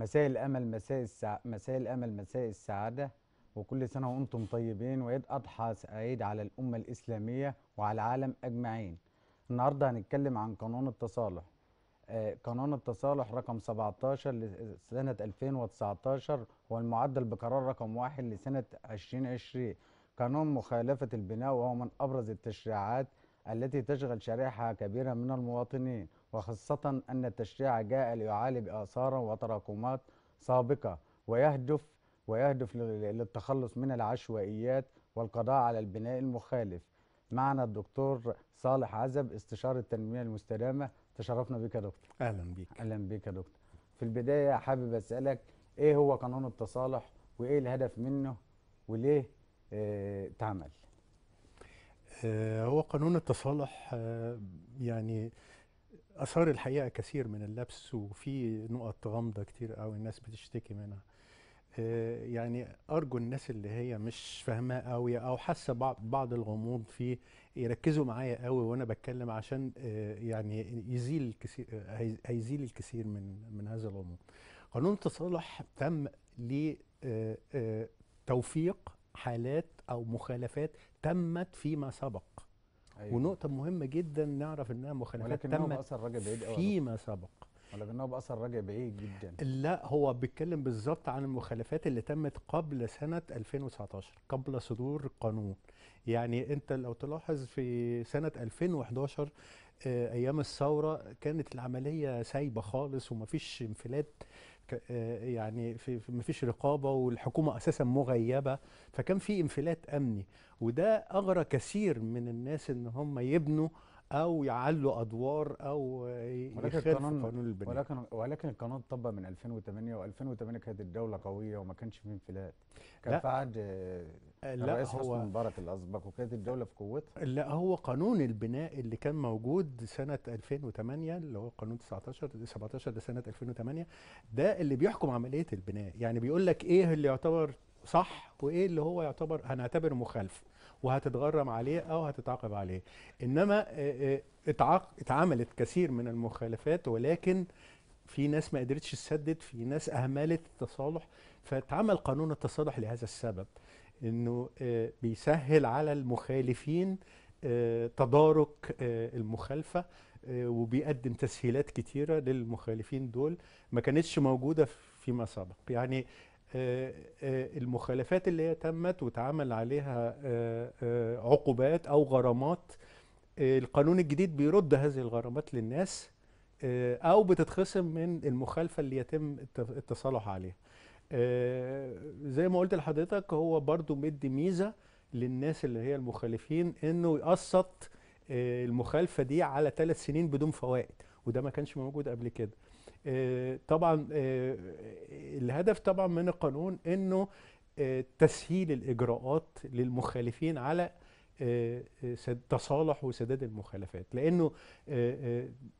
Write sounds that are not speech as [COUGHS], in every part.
مساء الامل مساء السع... مساء الامل مساء السعاده وكل سنه وانتم طيبين وعيد اضحى سعيد على الامه الاسلاميه وعلى العالم اجمعين النهارده هنتكلم عن قانون التصالح آه، قانون التصالح رقم 17 لسنه 2019 هو المعدل بقرار رقم 1 لسنه 2020 قانون مخالفه البناء وهو من ابرز التشريعات التي تشغل شريحه كبيره من المواطنين وخاصة أن التشريع جاء ليعالج آثارا وتراكمات سابقة ويهدف ويهدف للتخلص من العشوائيات والقضاء على البناء المخالف معنا الدكتور صالح عزب استشار التنمية المستدامة تشرفنا بك يا دكتور أهلا بك أهلا بك يا دكتور في البداية حابب أسألك إيه هو قانون التصالح وإيه الهدف منه وليه اه تعمل آه، هو قانون التصالح آه، يعني اثار الحقيقه كثير من اللبس وفي نقط غامضه كتير قوي الناس بتشتكي منها آه، يعني ارجو الناس اللي هي مش فاهمه قوي او حاسه بعض الغموض فيه يركزوا معايا قوي وانا بتكلم عشان آه، يعني يزيل الكثير هيزيل الكثير من من هذا الغموض. قانون التصالح تم لتوفيق آه، حالات او مخالفات تمت فيما سبق. أيوة. ونقطه مهمه جدا نعرف انها مخالفات تمت باثر راجع بعيد قوي فيما سبق ولكن هو باثر راجع بعيد جدا لا هو بيتكلم بالظبط عن المخالفات اللي تمت قبل سنه 2019 قبل صدور القانون يعني انت لو تلاحظ في سنه 2011 آه، ايام الثوره كانت العمليه سايبه خالص ومفيش انفلات آه، يعني في مفيش رقابه والحكومه اساسا مغيبه فكان في انفلات امني وده اغرى كثير من الناس ان هم يبنوا او يعلوا ادوار او يخالف قانون البناء ولكن ولكن القانون اتطبق من 2008 و2008 كانت الدوله قويه وما كانش في انفلات كان في عهد آه، الرئيس حسني مبارك الاسبق وكانت الدوله في قوتها لا هو قانون البناء اللي كان موجود سنه 2008 اللي هو قانون 19 17 لسنه 2008 ده اللي بيحكم عمليه البناء يعني بيقول لك ايه اللي يعتبر صح وايه اللي هو يعتبر هنعتبره مخالفه وهتتغرم عليه او هتتعاقب عليه انما اتعملت كثير من المخالفات ولكن في ناس ما قدرتش تسدد في ناس اهملت التصالح فاتعمل قانون التصالح لهذا السبب انه بيسهل على المخالفين تدارك المخالفه وبيقدم تسهيلات كتيره للمخالفين دول ما كانتش موجوده فيما سبق يعني آه، آه، المخالفات اللي هي تمت واتعمل عليها آه، عقوبات او غرامات القانون الجديد بيرد هذه الغرامات للناس او بتتخصم من المخالفه اللي يتم التصالح عليها زي ما قلت لحضرتك هو برضو مدي ميزه للناس اللي هي المخالفين انه يقسط المخالفه دي على ثلاث سنين بدون فوائد وده ما كانش موجود قبل كده آه، طبعا آه، الهدف طبعا من القانون انه آه، تسهيل الاجراءات للمخالفين على تصالح وسداد المخالفات لانه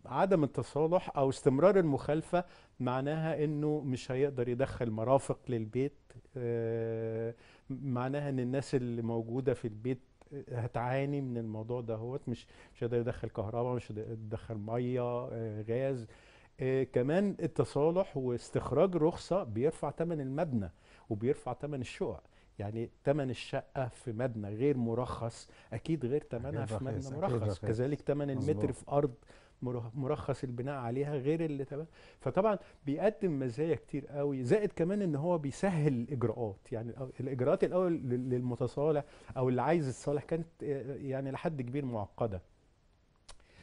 عدم التصالح او استمرار المخالفه معناها انه مش هيقدر يدخل مرافق للبيت معناها ان الناس اللي موجوده في البيت هتعاني من الموضوع ده هوت مش مش هيقدر يدخل كهرباء مش هيقدر يدخل ميه غاز آه، كمان التصالح واستخراج رخصه بيرفع ثمن المبنى وبيرفع ثمن الشقق يعني ثمن الشقه في مبنى غير مرخص اكيد غير ثمنها في مبنى مرخص كذلك ثمن المتر في ارض مرخص البناء عليها غير اللي تمام فطبعا بيقدم مزايا كتير قوي زائد كمان ان هو بيسهل الاجراءات يعني الاجراءات الاول للمتصالح او اللي عايز يتصالح كانت آه، يعني لحد كبير معقده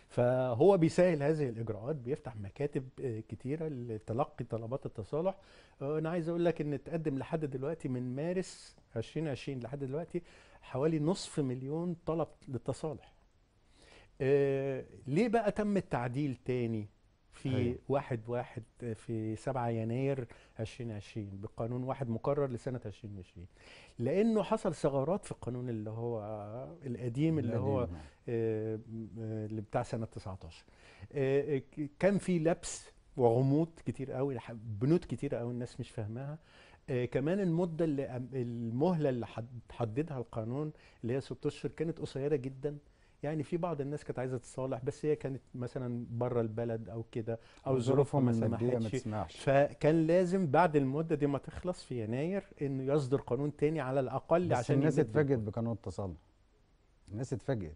فهو بيسهل هذه الاجراءات بيفتح مكاتب آه، كتيره لتلقي طلبات التصالح آه، انا عايز اقول لك ان تقدم لحد دلوقتي من مارس 2020 لحد دلوقتي حوالي نصف مليون طلب للتصالح آه، ليه بقى تم التعديل تاني في 1 أيوة. 1 في 7 يناير 2020 بقانون واحد مقرر لسنه 2020 لانه حصل ثغرات في القانون اللي هو القديم اللي القديم. هو آه, آه، اللي بتاع سنه 19 آه كان في لبس وغموض كتير قوي بنود كتير قوي الناس مش فاهماها آه كمان المده اللي المهله اللي حددها القانون اللي هي ست اشهر كانت قصيره جدا يعني في بعض الناس كانت عايزه تتصالح بس هي كانت مثلا بره البلد او كده او ظروفهم ما سمحتش فكان لازم بعد المده دي ما تخلص في يناير انه يصدر قانون تاني على الاقل بس عشان الناس اتفاجئت بقانون التصالح الناس اتفاجئت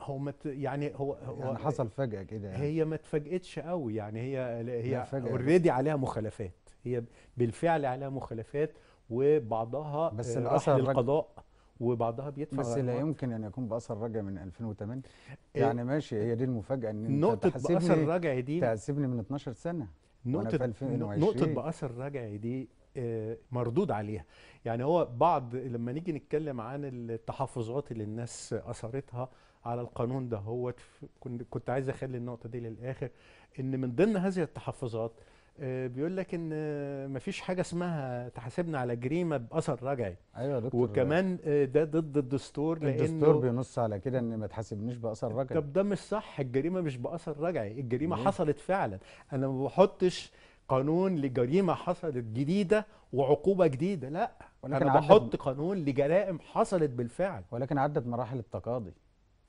هو مت يعني هو هو يعني حصل فجأة كده يعني. هي ما اتفاجئتش قوي يعني هي هي اوريدي عليها مخالفات هي بالفعل عليها مخالفات وبعضها بس آه، الأثر للقضاء وبعضها بيدفع بس لا يمكن ان يكون باثر رجعي من 2008 إيه. يعني ماشي هي دي المفاجاه ان نقطه باثر رجعي دي تحاسبني من 12 سنه نقطه نقطه باثر رجعي دي آه، مردود عليها يعني هو بعض لما نيجي نتكلم عن التحفظات اللي الناس اثرتها على القانون ده هو كنت عايز اخلي النقطه دي للاخر ان من ضمن هذه التحفظات آه، بيقول لك ان آه، مفيش حاجه اسمها تحاسبنا على جريمه باثر رجعي ايوه يا دكتور وكمان آه، ده ضد الدستور لانه الدستور بينص على كده ان ما تحاسبنيش باثر رجعي طب ده مش صح الجريمه مش باثر رجعي الجريمه مم. حصلت فعلا انا ما بحطش قانون لجريمه حصلت جديده وعقوبه جديده لا ولكن انا بحط قانون لجرائم حصلت بالفعل ولكن عدت مراحل التقاضي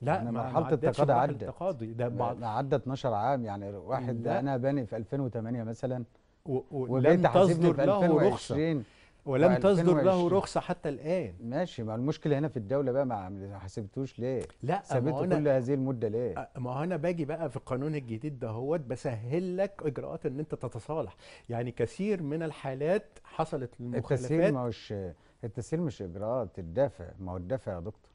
لا ما مرحله التقاضي عدت التقاضي ده بعض عدى 12 عام يعني واحد ده انا باني في 2008 مثلا ولم تصدر له رخصه ولم تصدر له رخصه حتى الان ماشي ما المشكله هنا في الدوله بقى ما حسبتوش ليه لا سابته كل هذه المده ليه ما انا باجي بقى في القانون الجديد دهوت بسهل لك اجراءات ان انت تتصالح يعني كثير من الحالات حصلت المخالفات التسهيل مش التسهيل مش اجراءات الدفع ما هو الدفع يا دكتور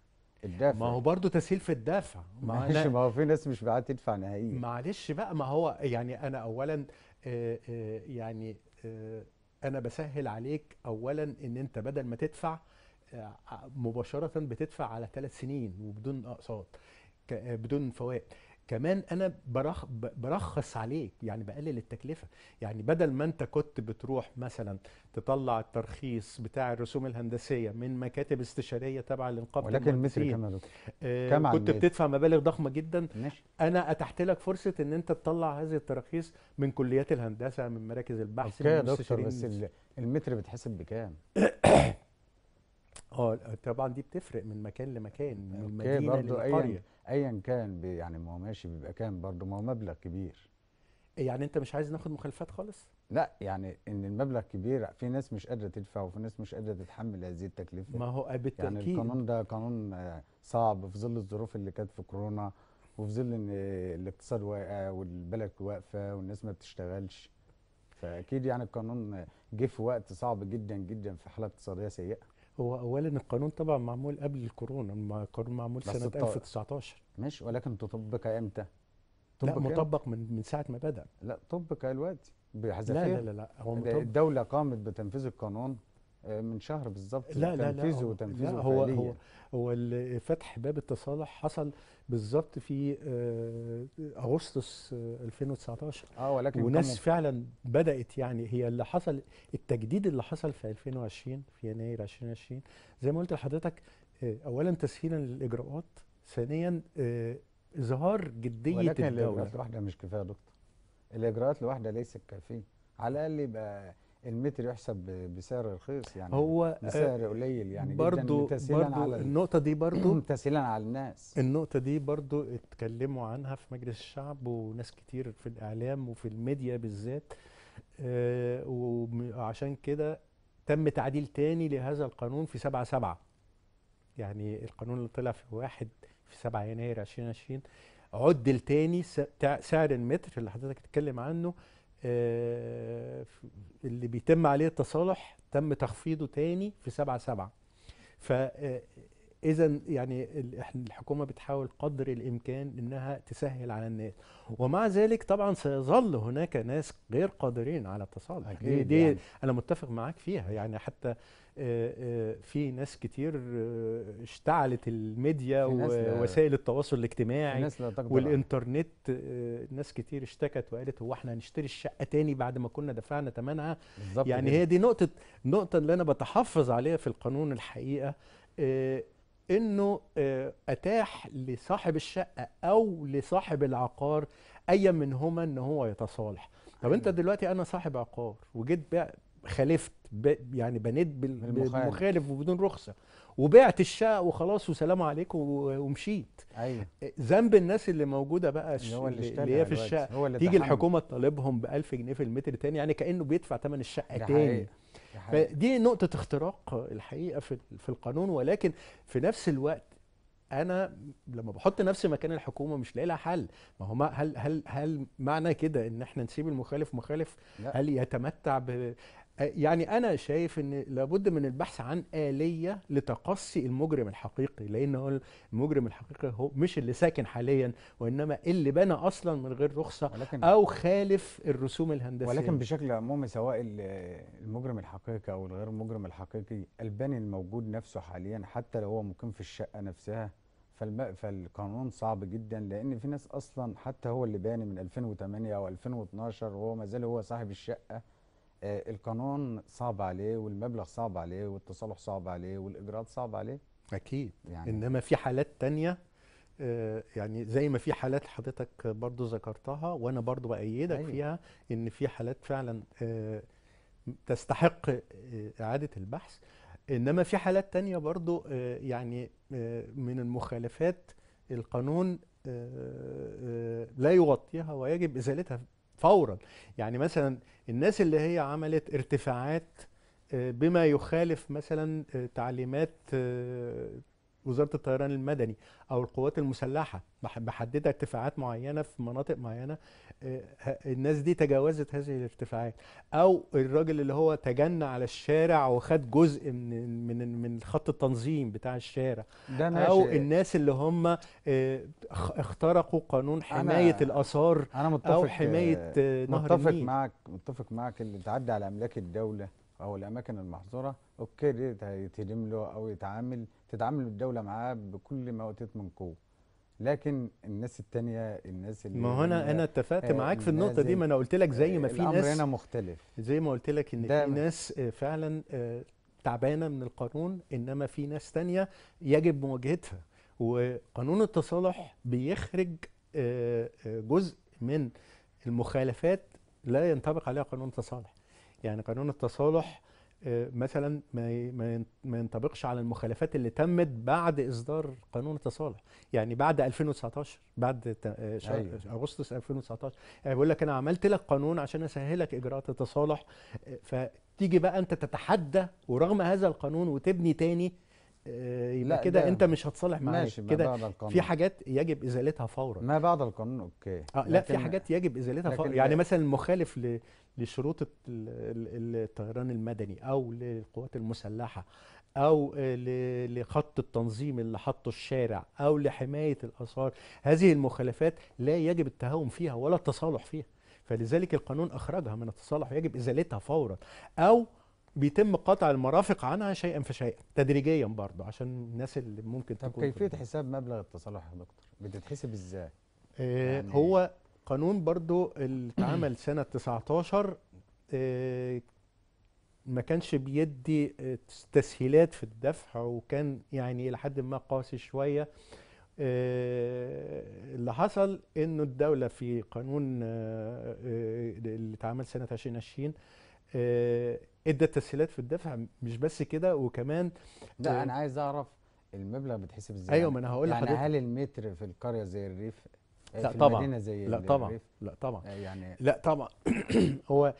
الدافع ما هو برضه تسهيل في الدافع معلش ما هو في ناس مش بعاد تدفع نهائيا معلش بقى ما هو يعني انا اولا آه، آه، يعني آه، انا بسهل عليك اولا ان انت بدل ما تدفع مباشره بتدفع على ثلاث سنين وبدون اقساط بدون فوائد كمان انا برخ برخص عليك يعني بقلل التكلفه يعني بدل ما انت كنت بتروح مثلا تطلع الترخيص بتاع الرسوم الهندسيه من مكاتب استشاريه تبع الانقاذ ولكن مثل كم كم آه، كنت بتدفع مبالغ ضخمه جدا ماشي. انا اتحت لك فرصه ان انت تطلع هذه التراخيص من كليات الهندسه من مراكز البحث من دكتور بس المتر بيتحسب بكام [COUGHS] اه طبعا دي بتفرق من مكان لمكان من مدينه لقريه ايا كان يعني ما هو ماشي بيبقى كام برضه ما هو مبلغ كبير يعني انت مش عايز ناخد مخالفات خالص لا يعني ان المبلغ كبير في ناس مش قادره تدفع وفي ناس مش قادره تتحمل هذه التكلفه ما هو يعني بالتاكيد يعني القانون ده قانون آه، صعب في ظل الظروف اللي كانت في كورونا وفي ظل ان الاقتصاد واقع والبلد واقفه والناس ما بتشتغلش فاكيد يعني القانون آه، جه في وقت صعب جدا جدا في حاله اقتصاديه سيئه هو اولا القانون طبعا معمول قبل الكورونا القانون معمول سنه 2019 ماشي ولكن تطبق امتى؟ لا مطبق من من ساعه ما بدا لا طبق دلوقتي بحذافير لا لا لا, لا هو الدوله قامت بتنفيذ القانون من شهر بالظبط لا لا لا هو, هو هو هو فتح باب التصالح حصل بالظبط في آه، اغسطس 2019 آه،, اه ولكن وناس فعلا بدات يعني هي اللي حصل التجديد اللي حصل في 2020 في يناير 2020 زي ما قلت لحضرتك آه، اولا تسهيلا للاجراءات ثانيا اظهار جديه ولكن الدوله الاجراءات لوحدها مش كفايه يا دكتور الاجراءات لوحدها ليست كافيه على الاقل يبقى المتر يحسب بسعر رخيص يعني هو آه، بسعر قليل يعني برضو جدا يعني تسهيلا على النقطه دي برضو [CLEARS THROAT] تسهيلا على الناس النقطه دي برضو اتكلموا عنها في مجلس الشعب وناس كتير في الاعلام وفي الميديا بالذات آه وعشان كده تم تعديل تاني لهذا القانون في 7 7 يعني القانون اللي طلع في واحد في 7 يناير 2020 عدل تاني سعر المتر اللي حضرتك تتكلم عنه آه، اللي بيتم عليه التصالح تم تخفيضه تاني في 7 7 ف آه، اذا يعني الحكومه بتحاول قدر الامكان انها تسهل على الناس ومع ذلك طبعا سيظل هناك ناس غير قادرين على التصالح دي, إيه، دي يعني. انا متفق معاك فيها يعني حتى آه، آه، في ناس كتير آه، اشتعلت الميديا ووسائل التواصل الاجتماعي والانترنت ناس كتير اشتكت وقالت هو احنا هنشتري الشقه تاني بعد ما كنا دفعنا ثمنها يعني هي دي نقطه نقطه اللي انا بتحفظ عليها في القانون الحقيقه انه آه، اتاح لصاحب الشقه او لصاحب العقار ايا منهما ان هو يتصالح طب انت أيوة. دلوقتي انا صاحب عقار وجيت خالفت يعني بنيت بالمخالف وبدون رخصه وبعت الشقه وخلاص وسلام عليكم ومشيت ايوه آه، ذنب الناس اللي موجوده بقى اللي, هو اللي, اللي هي في الشقه تيجي الحكومه تطالبهم ب 1000 جنيه في المتر تاني يعني كانه بيدفع ثمن الشقه تاني حقيقي. فدي نقطه اختراق الحقيقه في في القانون ولكن في نفس الوقت انا لما بحط نفسي مكان الحكومه مش لاقي لها حل ما هو هل هل هل معنى كده ان احنا نسيب المخالف مخالف لا. هل يتمتع ب يعني انا شايف ان لابد من البحث عن اليه لتقصي المجرم الحقيقي لان المجرم الحقيقي هو مش اللي ساكن حاليا وانما اللي بنى اصلا من غير رخصه ولكن او خالف الرسوم الهندسيه ولكن بشكل عمومي سواء المجرم الحقيقي او الغير المجرم الحقيقي الباني الموجود نفسه حاليا حتى لو هو مقيم في الشقه نفسها فالقانون صعب جدا لان في ناس اصلا حتى هو اللي باني من 2008 او 2012 وهو ما زال هو صاحب الشقه آه، القانون صعب عليه والمبلغ صعب عليه والتصالح صعب عليه والاجراءات صعب عليه اكيد يعني انما في حالات تانية آه، يعني زي ما في حالات حضرتك برضو ذكرتها وانا برضو بايدك أيوة. فيها ان في حالات فعلا آه، تستحق اعاده البحث انما في حالات تانية برضو يعني من المخالفات القانون لا يغطيها ويجب ازالتها فورا يعني مثلا الناس اللي هي عملت ارتفاعات آه، بما يخالف مثلا آه، تعليمات آه، وزاره الطيران المدني او القوات المسلحه محدده ارتفاعات معينه في مناطق معينه آه، الناس دي تجاوزت هذه الارتفاعات او الراجل اللي هو تجنى على الشارع وخد جزء من من من خط التنظيم بتاع الشارع ده او الناس اللي هم آه، اخترقوا قانون حمايه أنا الاثار أنا متفق او حمايه آه، نهر متفق النيل متفق معك متفق معك اللي تعدى على املاك الدوله او الاماكن المحظوره اوكي يتهدم له او يتعامل تتعامل الدوله معاه بكل ما اوتيت من قوه لكن الناس التانية الناس اللي ما هنا انا اتفقت آه، معاك في النقطه دي ما انا قلت لك زي ما في ناس الامر هنا مختلف زي ما قلت لك ان في ناس آه، فعلا آه، تعبانه من القانون انما في ناس تانية يجب مواجهتها وقانون التصالح بيخرج جزء من المخالفات لا ينطبق عليها قانون التصالح يعني قانون التصالح آه، مثلا ما ينطبقش على المخالفات اللي تمت بعد اصدار قانون التصالح يعني بعد 2019 بعد آه، شهر أيوة. آه، اغسطس 2019 يعني بيقول لك انا عملت لك قانون عشان اسهلك اجراءات التصالح فتيجي بقى انت تتحدى ورغم هذا القانون وتبني تاني يبقى كده انت مش هتصالح معايا كده في حاجات يجب ازالتها فورا ما بعد القانون اوكي آه لا في حاجات يجب ازالتها فورا يعني مثلا المخالف لشروط الطيران المدني او للقوات المسلحه او آه، لخط التنظيم اللي حطه الشارع او لحمايه الاثار هذه المخالفات لا يجب التهاون فيها ولا التصالح فيها فلذلك القانون اخرجها من التصالح ويجب ازالتها فورا او بيتم قطع المرافق عنها شيئا فشيئا تدريجيا برضه عشان الناس اللي ممكن طب تكون كيفيه حساب مبلغ التصالح يا دكتور بتتحسب ازاي؟ آه، يعني هو قانون برضو اللي اتعمل [CLEARS THROAT] سنة 19 آه، ما كانش بيدي تسهيلات في الدفع وكان يعني إلى حد ما قاسي شوية آه، اللي حصل إنه الدولة في قانون آه، اللي اتعمل سنة 2020 ادى تسهيلات في الدفع مش بس كده وكمان لا أنا عايز أعرف المبلغ بتحسب ازاي؟ أيوه ما أنا هقول يعني لحضرتك يعني هل المتر في القرية زي الريف لا في طبعا زي لا طبعا لا طبعا آه، يعني لا طبعا [CLEARS THROAT] هو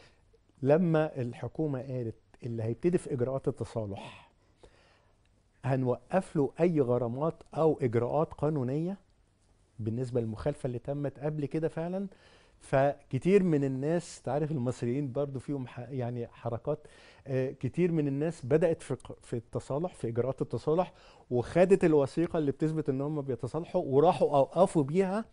لما الحكومه قالت اللي هيبتدي في اجراءات التصالح هنوقف له اي غرامات او اجراءات قانونيه بالنسبه للمخالفه اللي تمت قبل كده فعلا فكتير من الناس تعرف المصريين برضو فيهم يعني حركات آه، كتير من الناس بدات في في التصالح في اجراءات التصالح وخدت الوثيقه اللي بتثبت ان هم بيتصالحوا وراحوا اوقفوا بيها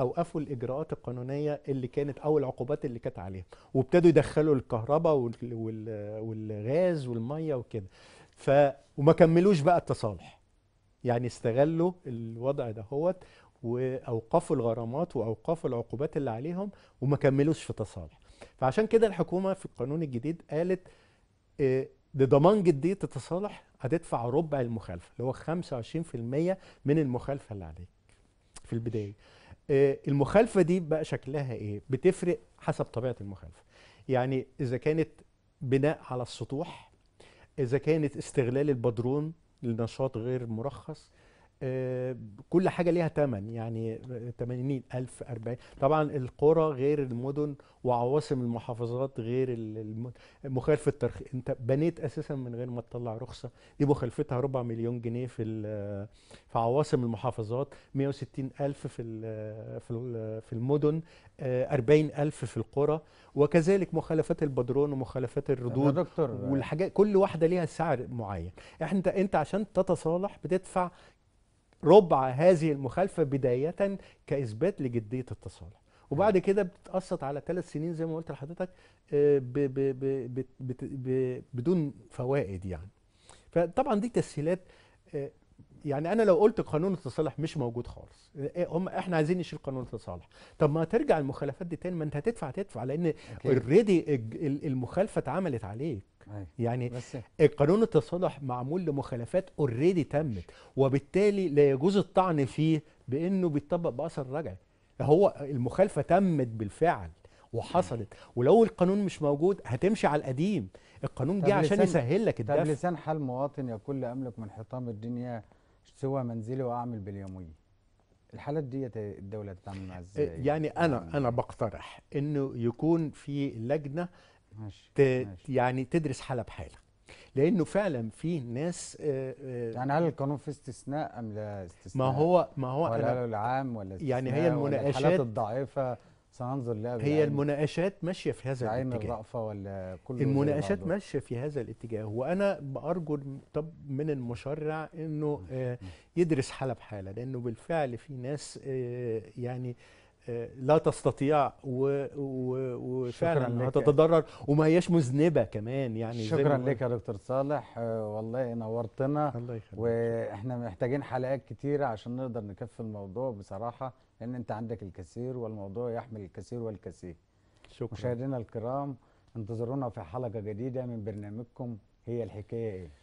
اوقفوا الاجراءات القانونيه اللي كانت او العقوبات اللي كانت عليهم وابتدوا يدخلوا الكهرباء والغاز والميه وكده ف وما كملوش بقى التصالح يعني استغلوا الوضع دهوت واوقفوا الغرامات واوقفوا العقوبات اللي عليهم وما كملوش في تصالح فعشان كده الحكومه في القانون الجديد قالت لضمان آه، جديه التصالح هتدفع ربع المخالفه اللي هو 25% من المخالفه اللي عليك في البدايه آه، المخالفه دي بقى شكلها ايه بتفرق حسب طبيعه المخالفه يعني اذا كانت بناء على السطوح اذا كانت استغلال البدرون لنشاط غير مرخص آه، كل حاجة ليها ثمن يعني 80 ألف 40 طبعا القرى غير المدن وعواصم المحافظات غير مخالفة الترخيص انت بنيت أساسا من غير ما تطلع رخصة دي مخالفتها ربع مليون جنيه في في عواصم المحافظات 160 ألف في في المدن 40 آه، ألف في القرى وكذلك مخالفات البدرون ومخالفات الردود دكتور والحاجات كل واحدة ليها سعر معين انت انت عشان تتصالح بتدفع ربع هذه المخالفة بداية كإثبات لجدية التصالح وبعد نعم. كده بتتقسط على ثلاث سنين زي ما قلت لحضرتك آه، بدون فوائد يعني فطبعا دي تسهيلات آه، يعني انا لو قلت قانون التصالح مش موجود خالص آه، هم احنا عايزين نشيل قانون التصالح طب ما ترجع المخالفات دي تاني ما انت هتدفع تدفع لان اوريدي المخالفه اتعملت عليك أيوة. يعني بس. القانون التصالح معمول لمخالفات اوريدي تمت وبالتالي لا يجوز الطعن فيه بانه بيتطبق باثر رجعي هو المخالفه تمت بالفعل وحصلت ولو القانون مش موجود هتمشي على القديم القانون جه عشان يسهل لك الدفع طب لسان حال مواطن يقول لا املك من حطام الدنيا سوى منزلي واعمل باليمين الحالات دي الدوله تتعامل معاها ازاي يعني انا يعني- انا بقترح انه يكون في لجنه ماشي. ت... ماشي. يعني تدرس حاله بحاله لانه فعلا في ناس آآ آه، آآ آه، يعني هل القانون في استثناء ام لا استثناء ما هو ما هو ولا أنا العام ولا استثناء يعني هي المناقشات الحالات الضعيفه سننظر لها هي المناقشات ماشيه في هذا الاتجاه عين الرأفه ولا كل المناقشات ماشيه في هذا الاتجاه وانا بارجو طب من المشرع انه آه، يدرس حاله بحاله لانه بالفعل في ناس يعني لا تستطيع وفعلا و... وفعلا هتتضرر وما هياش مذنبه كمان يعني شكرا لك يا دكتور صالح آه، والله نورتنا الله يخليك واحنا محتاجين حلقات كتيره عشان نقدر نكفي الموضوع بصراحه لان انت عندك الكثير والموضوع يحمل الكثير والكثير شكرا مشاهدينا الكرام انتظرونا في حلقه جديده من برنامجكم هي الحكايه ايه